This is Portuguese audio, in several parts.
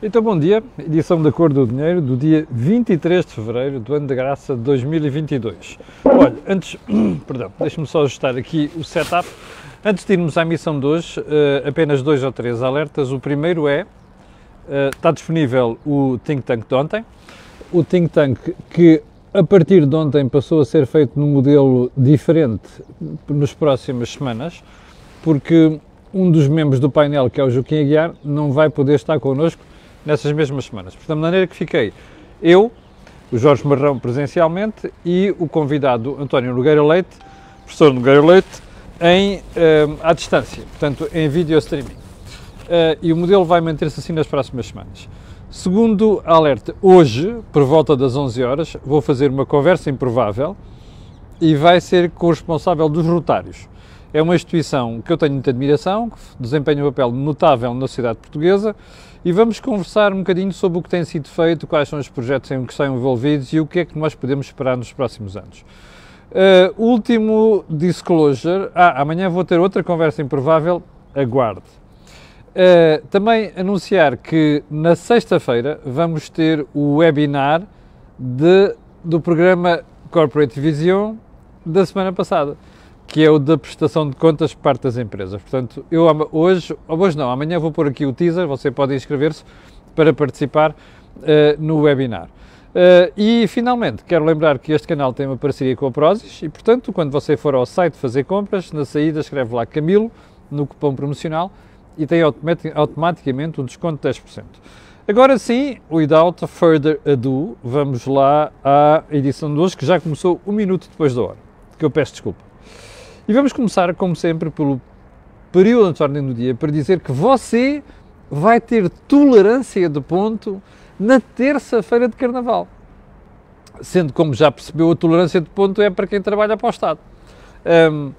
Então, bom dia, edição da Cor do Dinheiro do dia 23 de fevereiro do ano de graça de 2022. Olha, antes, perdão, deixe-me só ajustar aqui o setup. Antes de irmos à missão de hoje, eh, apenas dois ou três alertas. O primeiro é: eh, está disponível o Think Tank de ontem, o Think Tank que a partir de ontem passou a ser feito num modelo diferente nas próximas semanas, porque um dos membros do painel, que é o Joaquim Aguiar, não vai poder estar connosco nessas mesmas semanas. Portanto, da maneira que fiquei eu, o Jorge Marrão presencialmente e o convidado António Nogueira Leite, professor Nogueira Leite, em, um, eh, à distância, portanto, em video streaming. Uh, e o modelo vai manter-se assim nas próximas semanas. Segundo alerta, hoje, por volta das 11 horas, vou fazer uma conversa improvável e vai ser com o responsável dos Rotários. É uma instituição que eu tenho muita admiração, que desempenha um papel notável na sociedade portuguesa, e vamos conversar um bocadinho sobre o que tem sido feito, quais são os projetos em que estão envolvidos e o que é que nós podemos esperar nos próximos anos. Uh, último disclosure. Ah, amanhã vou ter outra conversa improvável. Aguarde. Uh, também anunciar que na sexta-feira vamos ter o webinar de, do programa Corporate Vision da semana passada que é o da prestação de contas por parte das empresas. Portanto, eu hoje, hoje não, amanhã vou pôr aqui o teaser, você pode inscrever-se para participar uh, no webinar. Uh, e finalmente, quero lembrar que este canal tem uma parceria com a Prozis e, portanto, quando você for ao site fazer compras, na saída escreve lá Camilo no cupom promocional e tem automaticamente um desconto de 10%. Agora sim, without further ado, vamos lá à edição de hoje que já começou um minuto depois da hora, que eu peço desculpa. E vamos começar, como sempre, pelo período de ordem do dia para dizer que você vai ter tolerância de ponto na terça-feira de Carnaval. Sendo como já percebeu, a tolerância de ponto é para quem trabalha para o Estado. Um,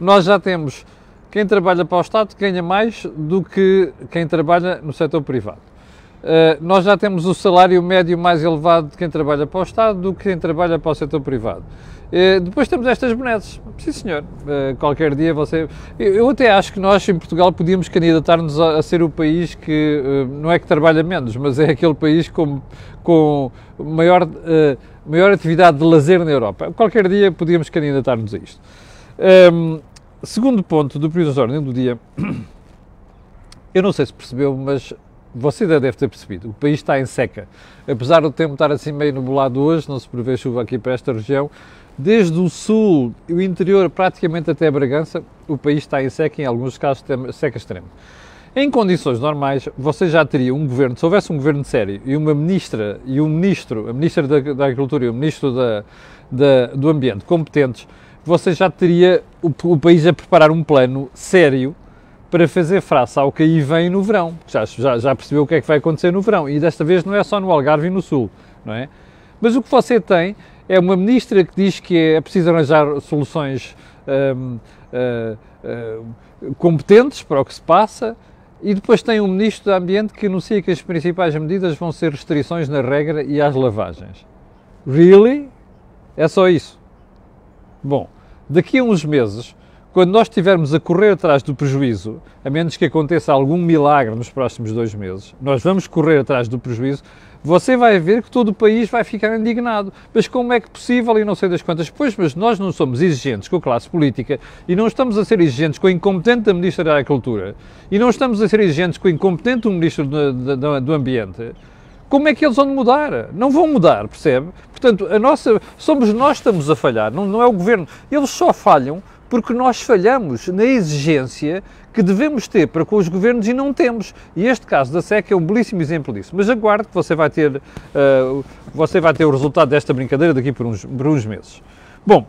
nós já temos quem trabalha para o Estado ganha mais do que quem trabalha no setor privado. Eh, nós já temos o salário médio mais elevado de quem trabalha para o Estado do que quem trabalha para o setor privado. Eh, depois temos estas bonetes. Sim, senhor. Eh, qualquer dia você. Eu até acho que nós, em Portugal, podíamos candidatar-nos a ser o país que não é que trabalha menos, mas é aquele país com, com maior, maior atividade de lazer na Europa. Qualquer dia podíamos candidatar-nos a isto. Ehm, segundo ponto do primeiro ordem do dia. Eu não sei se percebeu, mas você já deve ter percebido, o país está em seca. Apesar do tempo estar assim meio nublado hoje, não se prevê chuva aqui para esta região, desde o sul e o interior praticamente até a Bragança, o país está em seca, em alguns casos seca extrema. Em condições normais, você já teria um governo, se houvesse um governo sério e uma ministra e um ministro, a ministra da, da Agricultura e o ministro da, da, do Ambiente competentes, você já teria o, o país a preparar um plano sério para fazer face ao que aí vem no verão. Já, já, já percebeu o que é que vai acontecer no verão e desta vez não é só no Algarve e no Sul, não é? Mas o que você tem é uma ministra que diz que é preciso arranjar soluções hum, hum, hum, competentes para o que se passa e depois tem um ministro do Ambiente que anuncia que as principais medidas vão ser restrições na regra e às lavagens. Really? É só isso? Bom, daqui a uns meses quando nós estivermos a correr atrás do prejuízo, a menos que aconteça algum milagre nos próximos dois meses, nós vamos correr atrás do prejuízo, você vai ver que todo o país vai ficar indignado. Mas como é que possível e não sei das quantas? Pois, mas nós não somos exigentes com a classe política e não estamos a ser exigentes com a incompetente da Ministra da Agricultura e não estamos a ser exigentes com a incompetente do Ministro do, do, do Ambiente como é que eles vão mudar? Não vão mudar, percebe? Portanto, a nossa, somos nós que estamos a falhar, não, não é o governo. Eles só falham porque nós falhamos na exigência que devemos ter para com os governos e não temos. E este caso da SEC é um belíssimo exemplo disso. Mas aguarde que você vai ter, uh, você vai ter o resultado desta brincadeira daqui por uns, por uns meses. Bom,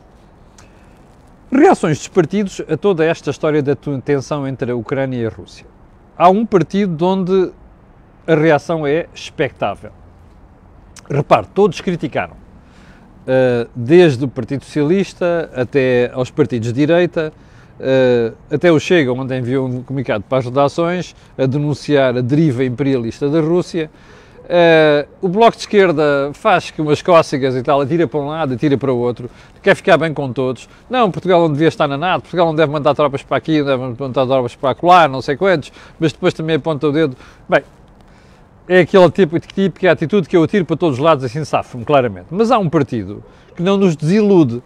reações dos partidos a toda esta história da tensão entre a Ucrânia e a Rússia. Há um partido onde a reação é expectável. Repare, todos criticaram eh, desde o Partido Socialista até aos partidos de direita, eh, até o Chega, onde enviou um comunicado para as redações a denunciar a deriva imperialista da Rússia. Eh, o Bloco de Esquerda faz que umas cócegas e tal, atira para um lado, atira para o outro, quer ficar bem com todos. Não, Portugal não devia estar na NATO, Portugal não deve mandar tropas para aqui, não deve mandar tropas para lá, não sei quantos, mas depois também aponta o dedo. Bem, é aquele tipo de é atitude que eu atiro para todos os lados, assim safo-me, claramente. Mas há um partido que não nos desilude,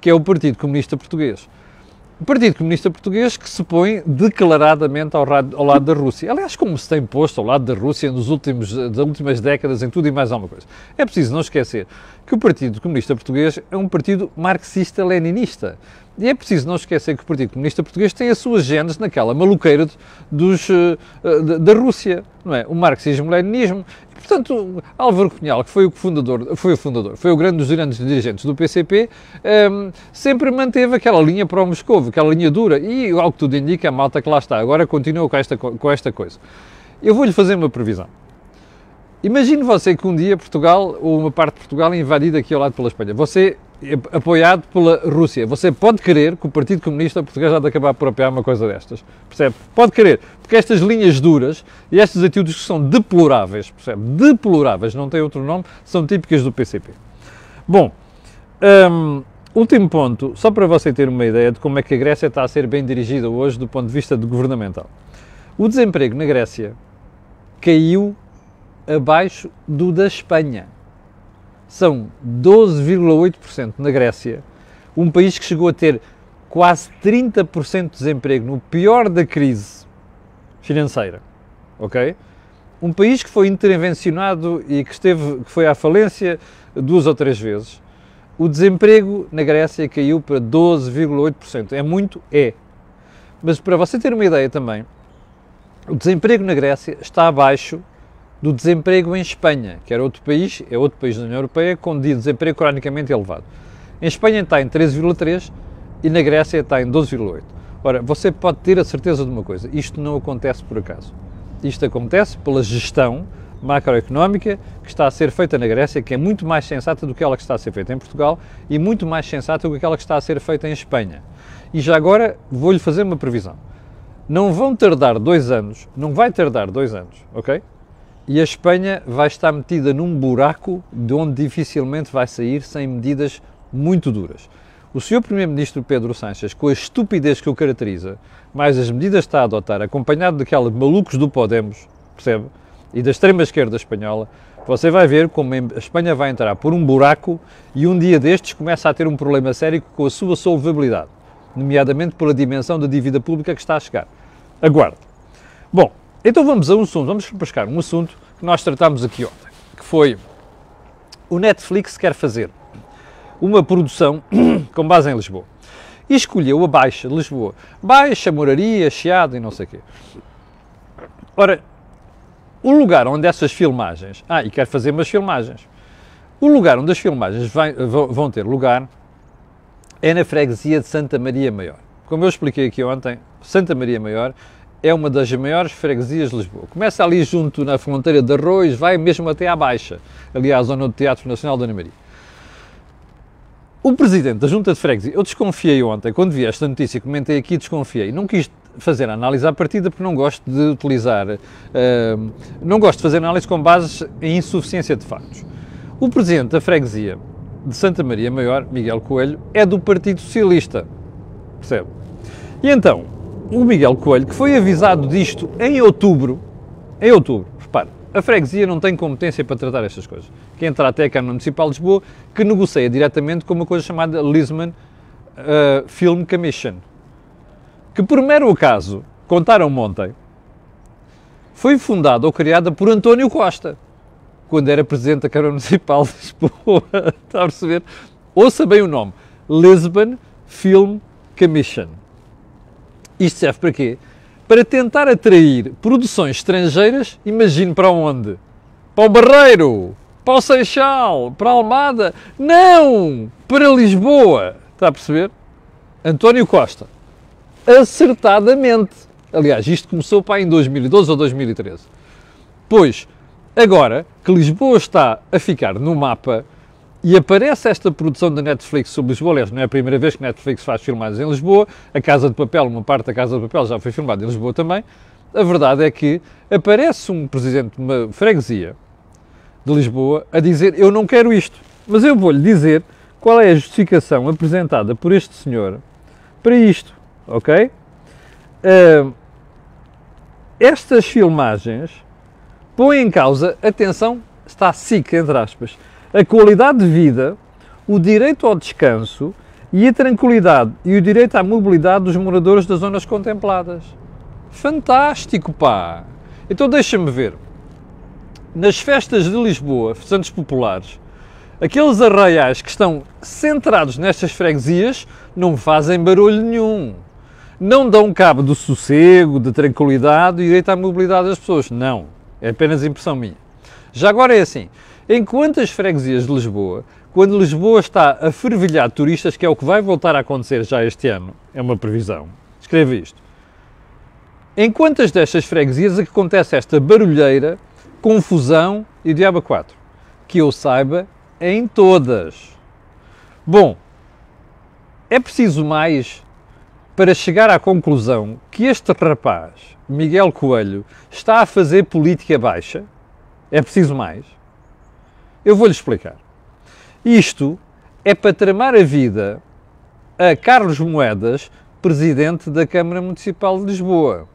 que é o Partido Comunista Português. O Partido Comunista Português que se põe declaradamente ao, ao, lado da Rússia. Aliás, como se tem posto ao lado da Rússia nos últimos, das últimas décadas, em tudo e mais alguma coisa. É preciso não esquecer que o Partido Comunista Português é um partido marxista-leninista. E é preciso não esquecer que o Partido Comunista Português tem as suas genes naquela maluqueira dos, eh, da Rússia, não é? O marxismo-leninismo. Portanto, Álvaro Cunhal, que foi o fundador, foi o fundador, foi o grande dos grandes dirigentes do PCP, um, ehm, sempre manteve aquela linha para o Moscovo, aquela linha dura, e, ao que tudo indica, a malta que lá está agora continua com esta, com esta coisa. Eu vou-lhe fazer uma previsão. Imagine você que um dia Portugal, ou uma parte de Portugal, é invadida aqui ao lado pela Espanha. Você, é apoiado pela Rússia, você pode querer que o Partido Comunista Português já de acabar por apoiar uma coisa destas. Percebe? Pode querer. Porque estas linhas duras e estas atitudes que são deploráveis, percebe? Deploráveis, não tem outro nome, são típicas do PCP. Bom, hum, último ponto, só para você ter uma ideia de como é que a Grécia está a ser bem dirigida hoje do ponto de vista governamental. O desemprego na Grécia caiu abaixo do da Espanha. São 12,8% na Grécia, um país que chegou a ter quase 30% de desemprego no pior da crise financeira, ok? Um país que foi intervencionado e que, esteve, que foi à falência duas ou três vezes, o desemprego na Grécia caiu para 12,8%. É muito? É. Mas para você ter uma ideia também, o desemprego na Grécia está abaixo do desemprego em Espanha, que era outro país, é outro país da União Europeia, com desemprego cronicamente elevado. Em Espanha está em 13,3% e na Grécia está em 12,8%. Ora, você pode ter a certeza de uma coisa: isto não acontece por acaso. Isto acontece pela gestão macroeconómica que está a ser feita na Grécia, que é muito mais sensata do que ela que está a ser feita em Portugal e muito mais sensata do que aquela que está a ser feita em Espanha. E já agora vou-lhe fazer uma previsão. Não vão tardar dois anos, não vai tardar dois anos, ok? E a Espanha vai estar metida num buraco de onde dificilmente vai sair sem medidas muito duras. O Sr. Primeiro-Ministro Pedro Sánchez, com a estupidez que o caracteriza, mais as medidas que está a adotar, acompanhado daqueles malucos do Podemos, percebe? E da extrema-esquerda espanhola, você vai ver como a Espanha vai entrar por um buraco e um dia destes começa a ter um problema sério com a sua solvabilidade, nomeadamente pela dimensão da dívida pública que está a chegar. Aguarde. Bom, então vamos a um assunto, vamos pescar um assunto que nós tratámos aqui ontem, que foi o Netflix quer fazer uma produção com base em Lisboa e escolheu a Baixa de Lisboa. Baixa, Moraria, Chiado e não sei o quê. Ora, o lugar onde essas filmagens... Ah, e quer fazer umas filmagens. O lugar onde as filmagens vai, vão ter lugar é na freguesia de Santa Maria Maior. Como eu expliquei aqui ontem, Santa Maria Maior é uma das maiores freguesias de Lisboa. Começa ali junto na fronteira de Arroz, vai mesmo até à Baixa, ali à zona do Teatro Nacional da Ana Maria. O presidente da Junta de Freguesia, eu desconfiei ontem, quando vi esta notícia, comentei aqui, desconfiei. Não quis fazer análise à partida porque não gosto de utilizar, uh, não gosto de fazer análise com bases em insuficiência de factos. O presidente da Freguesia de Santa Maria Maior, Miguel Coelho, é do Partido Socialista. Percebe? E então, o Miguel Coelho, que foi avisado disto em outubro, em outubro, repare, a freguesia não tem competência para tratar estas coisas. Quem trata é a Câmara Municipal de Lisboa, que negocia diretamente com uma coisa chamada Lisman uh, Film Commission, que por mero acaso, contaram ontem, foi fundada ou criada por António Costa, quando era presidente da Câmara Municipal de Lisboa. Está a perceber? Ouça bem o nome: Lisbon Film Commission. Isto serve para quê? Para tentar atrair produções estrangeiras, imagino para onde? Para o Barreiro, para o Seixal, para a Almada. Não! Para Lisboa. Está a perceber? António Costa. Acertadamente. Aliás, isto começou para em 2012 ou 2013. Pois, agora que Lisboa está a ficar no mapa e aparece esta produção da Netflix sobre Lisboa. Aliás, não é a primeira vez que Netflix faz filmagens em Lisboa. A Casa de Papel, uma parte da Casa de Papel já foi filmada em Lisboa também. A verdade é que aparece um presidente de uma freguesia de Lisboa a dizer: Eu não quero isto. Mas eu vou-lhe dizer qual é a justificação apresentada por este senhor para isto. Ok? Uh, estas filmagens põem em causa, atenção, está SIC, entre aspas a qualidade de vida, o direito ao descanso e a tranquilidade e o direito à mobilidade dos moradores das zonas contempladas. Fantástico, pá! Então deixa-me ver. Nas festas de Lisboa, Santos Populares, aqueles arraiais que estão centrados nestas freguesias não fazem barulho nenhum. Não dão cabo do sossego, da tranquilidade e direito à mobilidade das pessoas. Não. É apenas impressão minha. Já agora é assim. Enquanto as freguesias de Lisboa, quando Lisboa está a fervilhar de turistas, que é o que vai voltar a acontecer já este ano, é uma previsão, escreve isto. Em quantas destas freguesias é que acontece esta barulheira, confusão e diabo 4? Que eu saiba, em todas. Bom, é preciso mais para chegar à conclusão que este rapaz, Miguel Coelho, está a fazer política baixa? É preciso mais? Eu vou-lhe explicar. Isto é para tramar a vida a Carlos Moedas, presidente da Câmara Municipal de Lisboa.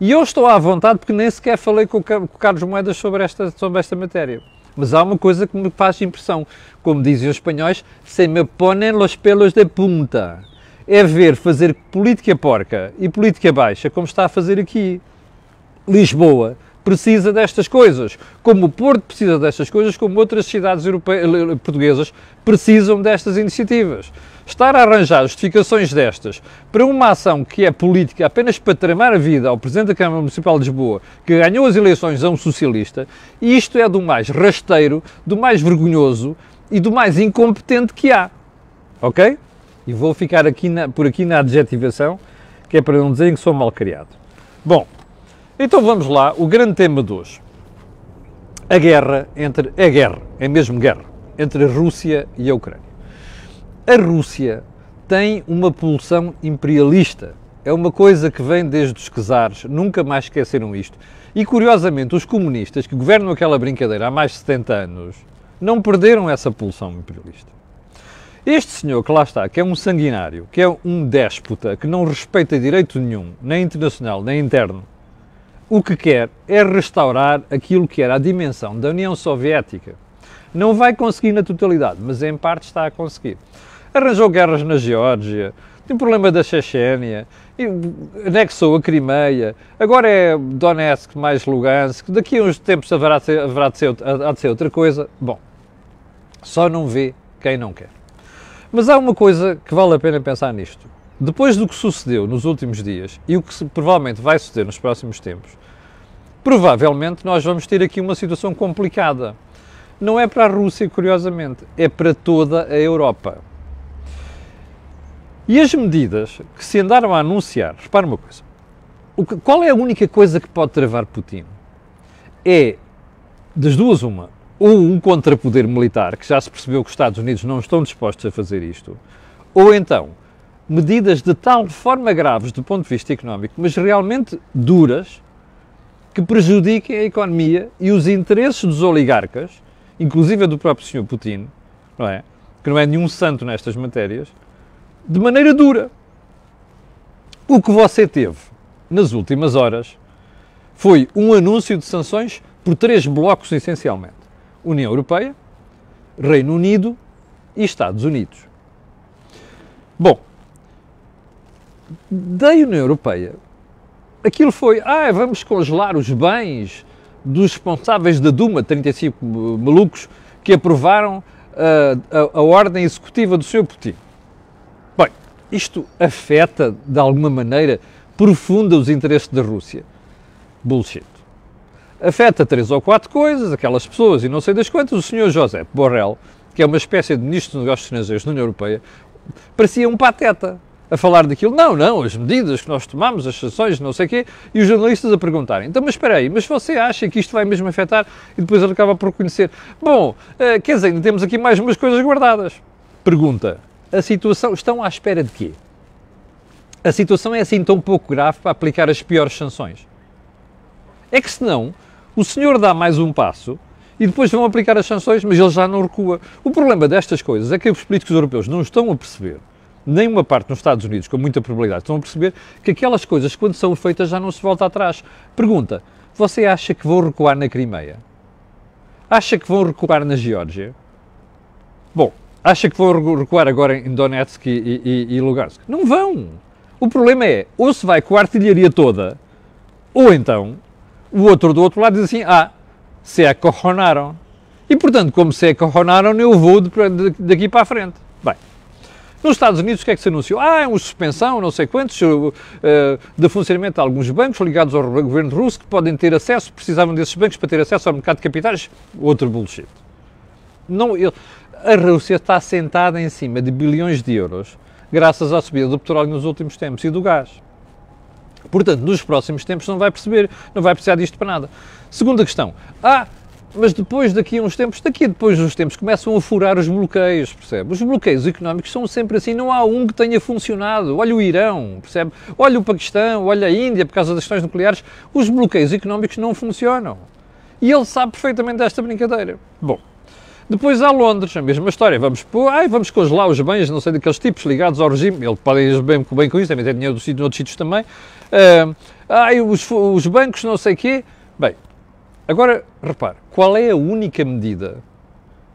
E eu estou à vontade porque nem sequer falei com o Carlos Moedas sobre esta, sobre esta matéria. Mas há uma coisa que me faz impressão. Como dizem os espanhóis, se me ponem los pelos de punta. É ver fazer política porca e política baixa, como está a fazer aqui. Lisboa precisa destas coisas, como o Porto precisa destas coisas, como outras cidades eh, eh, portuguesas precisam destas iniciativas. Estar a arranjar justificações destas para uma ação que é política apenas para tramar a vida ao Presidente da Câmara Municipal de Lisboa, que ganhou as eleições a um socialista, isto é do mais rasteiro, do mais vergonhoso e do mais incompetente que há. Ok? E vou ficar aqui na, por aqui na adjetivação, que é para não dizerem que sou mal criado. Bom, então vamos lá, o grande tema de hoje. A guerra entre. É guerra, é mesmo guerra, entre a Rússia e a Ucrânia. A Rússia tem uma pulsão imperialista. É uma coisa que vem desde os czares, nunca mais esqueceram isto. E curiosamente, os comunistas que governam aquela brincadeira há mais de 70 anos não perderam essa pulsão imperialista. Este senhor que lá está, que é um sanguinário, que é um déspota, que não respeita direito nenhum, nem internacional, nem interno, o que quer é restaurar aquilo que era a dimensão da União Soviética. Não vai conseguir na totalidade, mas em parte está a conseguir. Arranjou guerras na Geórgia, tem problema da Chechênia, anexou a Crimeia, agora é Donetsk mais Lugansk, daqui a uns tempos haverá de ser, haverá de ser, de ser outra coisa. Bom, só não vê quem não quer. Mas há uma coisa que vale a pena pensar nisto. Depois do que sucedeu nos últimos dias e o que provavelmente vai suceder nos próximos tempos, provavelmente nós vamos ter aqui uma situação complicada. Não é para a Rússia, curiosamente, é para toda a Europa. E as medidas que se andaram a anunciar, repara uma coisa, que, qual é a única coisa que pode travar Putin? É, das duas, uma, ou um contrapoder militar, que já se percebeu que os Estados Unidos não estão dispostos a fazer isto, ou então medidas de tal forma graves do ponto de vista económico, mas realmente duras, que prejudiquem a economia e os interesses dos oligarcas, inclusive do próprio Sr. Putin, não é? que não é nenhum santo nestas matérias, de maneira dura. O que você teve nas últimas horas foi um anúncio de sanções por três blocos, essencialmente: União Europeia, Reino Unido e Estados Unidos. Bom, da União Europeia, aquilo foi, ah, vamos congelar os bens dos responsáveis da Duma, 35 malucos, que aprovaram a, ah, a, a ordem executiva do Sr. Putin. Bem, isto afeta, de alguma maneira profunda, os interesses da Rússia. Bullshit. Afeta três ou quatro coisas, aquelas pessoas e não sei das quantas. O Sr. José Borrell, que é uma espécie de ministro dos negócios estrangeiros da União Europeia, parecia um pateta a falar daquilo. Não, não, as medidas que nós tomamos, as sanções, não sei o quê, e os jornalistas a perguntarem. Então, mas espera aí, mas você acha que isto vai mesmo afetar? E depois ele acaba por conhecer. Bom, eh, quer dizer, ainda temos aqui mais umas coisas guardadas. Pergunta. A situação, estão à espera de quê? A situação é assim tão pouco grave para aplicar as piores sanções. É que senão, o senhor dá mais um passo e depois vão aplicar as sanções, mas ele já não recua. O problema destas coisas é que os políticos europeus não estão a perceber nenhuma parte nos Estados Unidos, com muita probabilidade, estão a perceber que aquelas coisas, quando são feitas, já não se volta atrás. Pergunta: você acha que vão recuar na Crimeia? Acha que vão recuar na Geórgia? Bom, acha que vão recuar agora em Donetsk e, e, e Lugansk? Não vão! O problema é, ou se vai com a artilharia toda, ou então o outro do outro lado diz assim: ah, se acorronaram. E portanto, como se acorronaram, eu vou daqui para a frente. Bem, nos Estados Unidos, o que é que se anunciou? Ah, é uma suspensão, não sei quantos, uh, de funcionamento de alguns bancos ligados ao governo russo que podem ter acesso, precisavam desses bancos para ter acesso ao mercado de capitais. Outro bullshit. Não, ele, a Rússia está sentada em cima de bilhões de euros graças à subida do petróleo nos últimos tempos e do gás. Portanto, nos próximos tempos não vai perceber, não vai precisar disto para nada. Segunda questão. Ah, mas depois, daqui a uns tempos, daqui a depois dos tempos, começam a furar os bloqueios, percebe? Os bloqueios económicos são sempre assim, não há um que tenha funcionado. Olha o Irão, percebe? Olha o Paquistão, olha a Índia, por causa das questões nucleares. Os bloqueios económicos não funcionam. E ele sabe perfeitamente desta brincadeira. Bom, depois há Londres, a mesma história. Vamos pôr, ai, vamos congelar os bens, não sei, daqueles tipos ligados ao regime. Ele pode ir bem, bem com isso, também tem dinheiro do sítio, noutros sítios também. Uh, ai, os, os bancos, não sei o quê. Bem, Agora, repare, qual é a única medida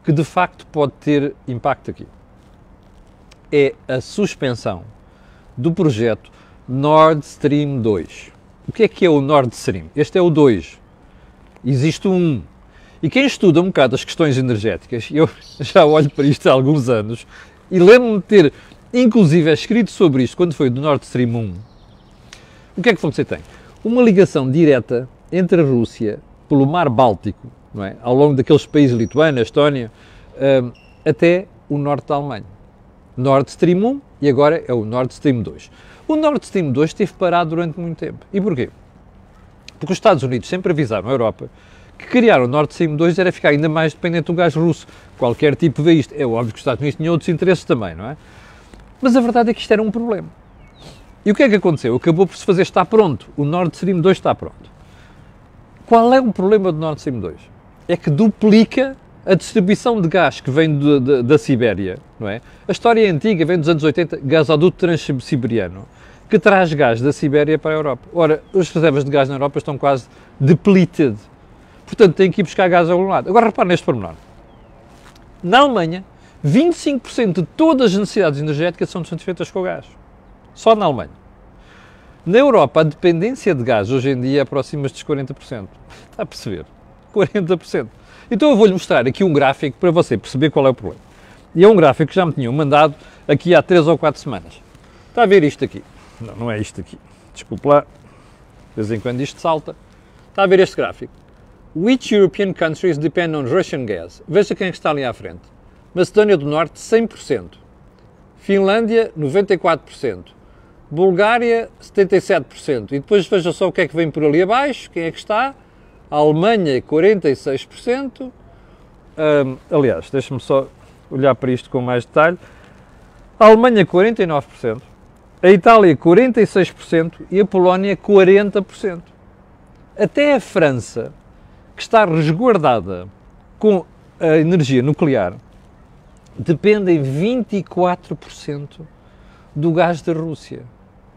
que de facto pode ter impacto aqui? É a suspensão do projeto Nord Stream 2. O que é que é o Nord Stream? Este é o 2. Existe o 1. E quem estuda um bocado as questões energéticas, eu já olho para isto há alguns anos e lembro-me de ter, inclusive, escrito sobre isto quando foi do Nord Stream 1. O que é que você tem? Uma ligação direta entre a Rússia pelo Mar Báltico, não é? ao longo daqueles países, Lituânia, Estónia, hum, até o norte da Alemanha. Nord Stream 1 e agora é o Nord Stream 2. O Nord Stream 2 esteve parado durante muito tempo. E porquê? Porque os Estados Unidos sempre avisaram a Europa que criar o Nord Stream 2 era ficar ainda mais dependente do gás russo. Qualquer tipo vê isto. É óbvio que os Estados Unidos tinham outros interesses também, não é? Mas a verdade é que isto era um problema. E o que é que aconteceu? Acabou por se fazer, está pronto. O Nord Stream 2 está pronto. Qual é o problema do Nord Stream 2? É que duplica a distribuição de gás que vem de, de, da Sibéria, não é? A história é antiga vem dos anos 80, gasoduto transsiberiano, que traz gás da Sibéria para a Europa. Ora, as reservas de gás na Europa estão quase depleted. Portanto, tem que ir buscar gás a algum lado. Agora, repare neste pormenor. Na Alemanha, 25% de todas as necessidades energéticas são satisfeitas com gás. Só na Alemanha. Na Europa, a dependência de gás hoje em dia é próxima dos 40%. Está a perceber? 40%. Então eu vou-lhe mostrar aqui um gráfico para você perceber qual é o problema. E é um gráfico que já me tinham mandado aqui há 3 ou 4 semanas. Está a ver isto aqui? Não, não é isto aqui. Desculpe lá. De vez em quando isto salta. Está a ver este gráfico? Which European countries depend on Russian gas? Veja quem é está ali à frente. Macedónia do Norte, 100%. Finlândia, 94%. Bulgária 77%. E depois veja só o que é que vem por ali abaixo, quem é que está. A Alemanha 46%. Um, aliás, deixe-me só olhar para isto com mais detalhe. A Alemanha 49%, a Itália 46% e a Polónia 40%. Até a França, que está resguardada com a energia nuclear, depende em 24% do gás da Rússia.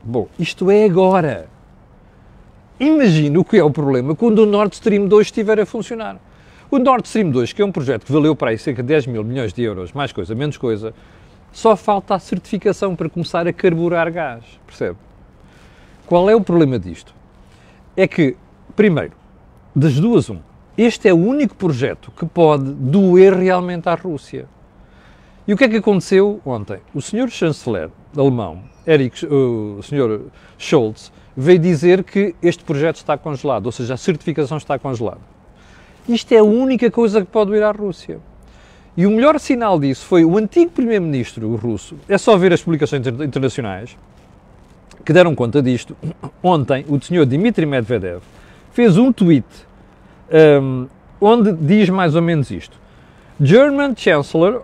Bom, isto é agora. Imagino o que é o problema quando o Nord Stream 2 estiver a funcionar. O Nord Stream 2, que é um projeto que valeu para aí cerca de 10 mil milhões de euros, mais coisa, menos coisa, só falta a certificação para começar a carburar gás, percebe? Qual é o problema disto? É que, primeiro, das duas, um, este é o único projeto que pode doer realmente à Rússia. E o que é que aconteceu ontem? O senhor chanceler alemão Eric, o senhor Schultz veio dizer que este projeto está congelado, ou seja, a certificação está congelada. Isto é a única coisa que pode ir à Rússia. E o melhor sinal disso foi o antigo primeiro-ministro russo. É só ver as publicações internacionais que deram conta disto. Ontem, o senhor Dmitry Medvedev fez um tweet um, onde diz mais ou menos isto: German Chancellor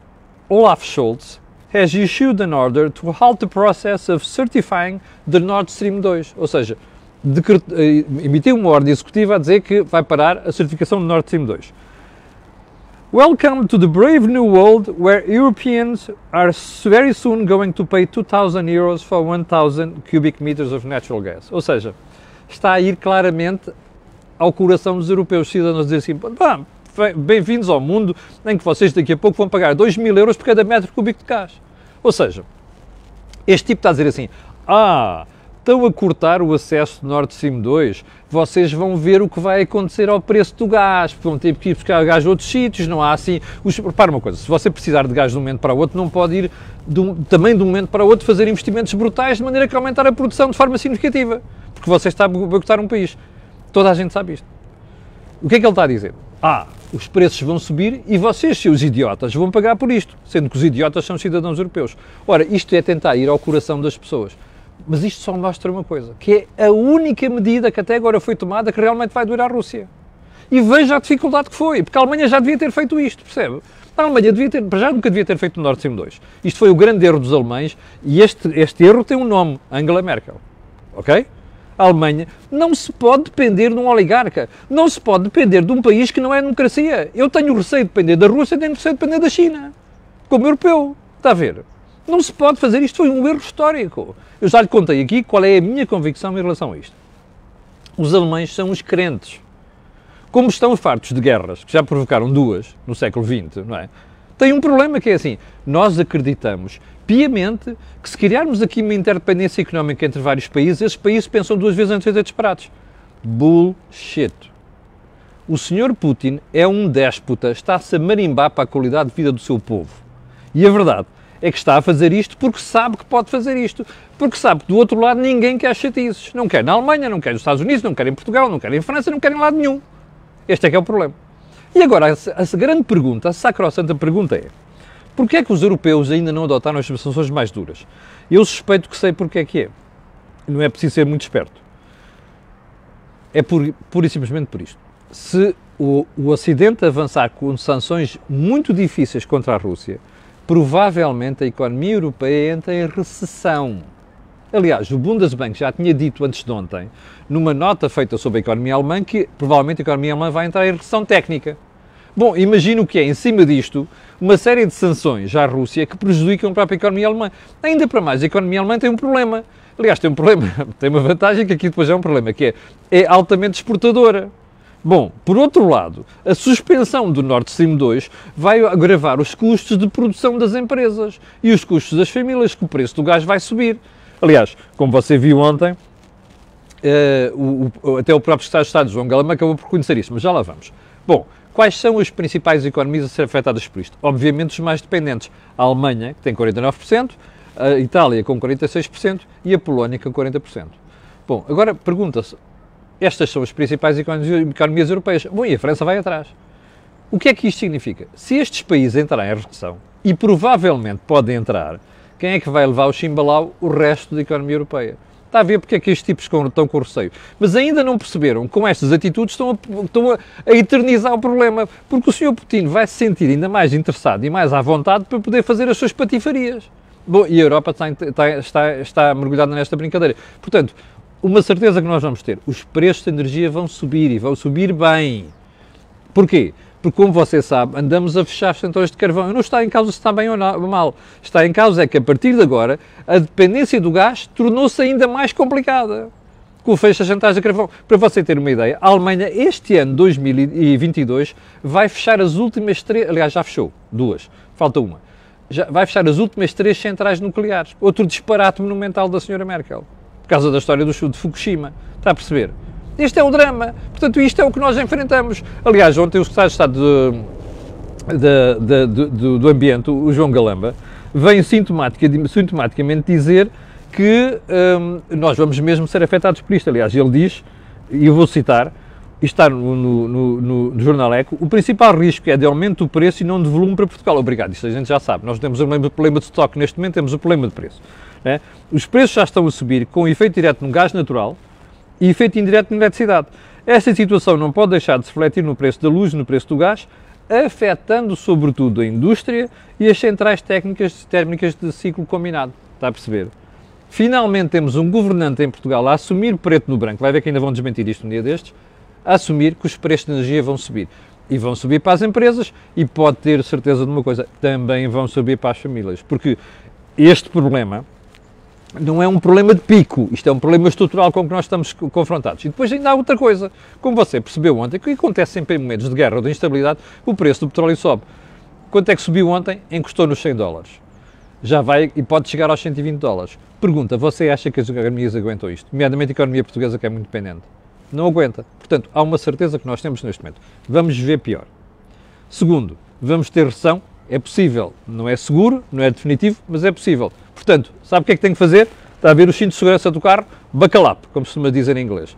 Olaf Scholz has issued an order to halt the process of certifying the Nord Stream 2, ou seja, eh, emitiu uma ordem executiva a dizer que vai parar a certificação do Nord Stream 2. Welcome to the brave new world where Europeans are very soon going to pay 2,000 euros for 1,000 cubic meters of natural gas. Ou seja, está a ir claramente ao coração dos europeus cidadãos dizer assim, pá, bem-vindos ao mundo em que vocês daqui a pouco vão pagar 2 mil euros por cada metro cúbico de gás. Ou seja, este tipo está a dizer assim: ah, estão a cortar o acesso do Norte Stream 2, vocês vão ver o que vai acontecer ao preço do gás, vão ter que ir buscar gás a outros sítios, não há assim... Os, repara uma coisa, se você precisar de gás de um momento para o outro, não pode ir de, também de um momento para o outro fazer investimentos brutais de maneira que aumentar a produção de forma significativa, porque você está a boicotar um país. Toda a gente sabe isto. O que é que ele está a dizer? Ah, os preços vão subir e vocês, seus idiotas, vão pagar por isto, sendo que os idiotas são cidadãos europeus. Ora, isto é tentar ir ao coração das pessoas. Mas isto só mostra uma coisa, que é a única medida que até agora foi tomada que realmente vai durar a Rússia. E veja a dificuldade que foi, porque a Alemanha já devia ter feito isto, percebe? A Alemanha devia ter, já nunca devia ter feito o Nord Stream 2. Isto foi o grande erro dos alemães e este, este erro tem um nome, Angela Merkel, ok? a Alemanha, não se pode depender de um oligarca, não se pode depender de um país que não é democracia. Eu tenho receio de depender da Rússia, tenho receio de depender da China, como europeu. Está a ver? Não se pode fazer isto, foi um erro histórico. Eu já lhe contei aqui qual é a minha convicção em relação a isto. Os alemães são os crentes. Como estão fartos de guerras, que já provocaram duas no século XX, não é? tem um problema que é assim: nós acreditamos piamente que se criarmos aqui uma interdependência económica entre vários países, esses países pensam duas vezes antes de fazer disparates. Bullshit. O senhor Putin é um déspota, está-se a marimbar para a qualidade de vida do seu povo. E a verdade é que está a fazer isto porque sabe que pode fazer isto. Porque sabe que do outro lado ninguém quer chatices. Não quer na Alemanha, não quer nos Estados Unidos, não quer em Portugal, não quer em França, não quer em lado nenhum. Este é que é o problema. E agora, a grande pergunta, a sacrossanta pergunta é: porquê é que os europeus ainda não adotaram as sanções mais duras? Eu suspeito que sei porque é que é. Não é preciso ser muito esperto. É por, pura e simplesmente por isto. Se o, o Ocidente avançar com sanções muito difíceis contra a Rússia, provavelmente a economia europeia entra em recessão. Aliás, o Bundesbank já tinha dito antes de ontem, numa nota feita sobre a economia alemã, que provavelmente a economia alemã vai entrar em recessão técnica. Bom, imagino que é, em cima disto, uma série de sanções à Rússia que prejudicam a própria economia alemã. Ainda para mais, a economia alemã tem um problema. Aliás, tem um problema, tem uma vantagem que aqui depois é um problema, que é, é altamente exportadora. Bom, por outro lado, a suspensão do Nord Stream 2 vai agravar os custos de produção das empresas e os custos das famílias, que o preço do gás vai subir. Aliás, como você viu ontem, uh, o, o, até o próprio Estado-Estado, João Galama, acabou por conhecer isso, mas já lá vamos. Bom, Quais são as principais economias a ser afetadas por isto? Obviamente os mais dependentes. A Alemanha, que tem 49%, a Itália com 46% e a Polónia com 40%. Bom, agora pergunta-se, estas são as principais economias europeias. Bom, e a França vai atrás. O que é que isto significa? Se estes países entrarem em recessão, e provavelmente podem entrar, quem é que vai levar o chimbalau? O resto da economia europeia. Está a ver porque é que estes tipos estão com receio. Mas ainda não perceberam que com estas atitudes estão, a, estão a, eternizar o problema, porque o Sr. Putin vai se sentir ainda mais interessado e mais à vontade para poder fazer as suas patifarias. Bom, e a Europa está, está, está, está mergulhada nesta brincadeira. Portanto, uma certeza que nós vamos ter, os preços de energia vão subir e vão subir bem. Porquê? Porque, como você sabe, andamos a fechar centrais de carvão. Não está em causa se está bem ou mal. Está em causa é que, a partir de agora, a dependência do gás tornou-se ainda mais complicada com o fecho das centrais de carvão. Para você ter uma ideia, a Alemanha este ano, 2022, vai fechar as últimas três, aliás já fechou duas, falta uma, já vai fechar as últimas três centrais nucleares. Outro disparate monumental da senhora Merkel, por causa da história do de Fukushima, está a perceber? Isto é o drama. Portanto, isto é o que nós enfrentamos. Aliás, ontem o secretário de Estado de, de, de, do Ambiente, o João Galamba, vem sintomaticamente dizer que hum, nós vamos mesmo ser afetados por isto. Aliás, ele diz, e eu vou citar, está no, no, no, no, Jornal Eco, o principal risco é de aumento do preço e não de volume para Portugal. Obrigado, isto a gente já sabe. Nós temos o problema de estoque neste momento, temos o problema de preço. Né? Os preços já estão a subir com efeito direto no gás natural, e efeito indireto na eletricidade. Esta situação não pode deixar de se refletir no preço da luz, no preço do gás, afetando sobretudo a indústria e as centrais técnicas térmicas de ciclo combinado. Está a perceber? Finalmente temos um governante em Portugal a assumir preto no branco, vai ver que ainda vão desmentir isto um dia destes, a assumir que os preços de energia vão subir. E vão subir para as empresas e pode ter certeza de uma coisa, também vão subir para as famílias. Porque este problema, não é um problema de pico, isto é um problema estrutural com que nós estamos confrontados. E depois ainda há outra coisa, como você percebeu ontem, que acontece sempre em momentos de guerra ou de instabilidade, o preço do petróleo sobe. Quanto é que subiu ontem? Encostou nos 100 dólares. Já vai e pode chegar aos 120 dólares. Pergunta, você acha que as economias aguentam isto? Nomeadamente a economia portuguesa, que é muito dependente. Não aguenta. Portanto, há uma certeza que nós temos neste momento. Vamos ver pior. Segundo, vamos ter recessão? É possível. Não é seguro, não é definitivo, mas é possível. Portanto, sabe o que é que tem que fazer? Está a ver o cinto de segurança do carro? Bacalap, como se me dizer em inglês.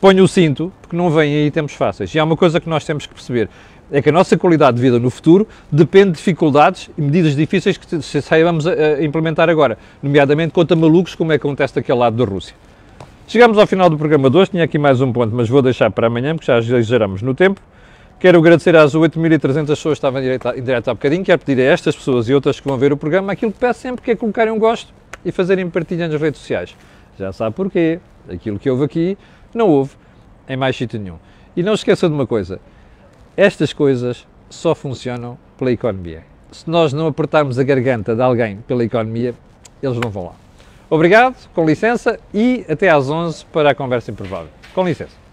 Põe o cinto, porque não vem aí tempos fáceis. E há uma coisa que nós temos que perceber, é que a nossa qualidade de vida no futuro depende de dificuldades e medidas difíceis que saibamos a, eh, a eh, implementar agora, nomeadamente contra malucos, como é que acontece daquele lado da Rússia. Chegamos ao final do programa de hoje, tinha aqui mais um ponto, mas vou deixar para amanhã, porque já exageramos no tempo. Quero agradecer às 8.300 pessoas que estavam em direto, há bocadinho. Quero pedir a estas pessoas e outras que vão ver o programa aquilo que peço sempre que é colocarem um gosto e fazerem partilha nas redes sociais. Já sabe porquê. Aquilo que houve aqui não houve em mais sítio nenhum. E não esqueça de uma coisa: estas coisas só funcionam pela economia. Se nós não apertarmos a garganta de alguém pela economia, eles não vão lá. Obrigado, com licença e até às 11 para a conversa improvável. Com licença.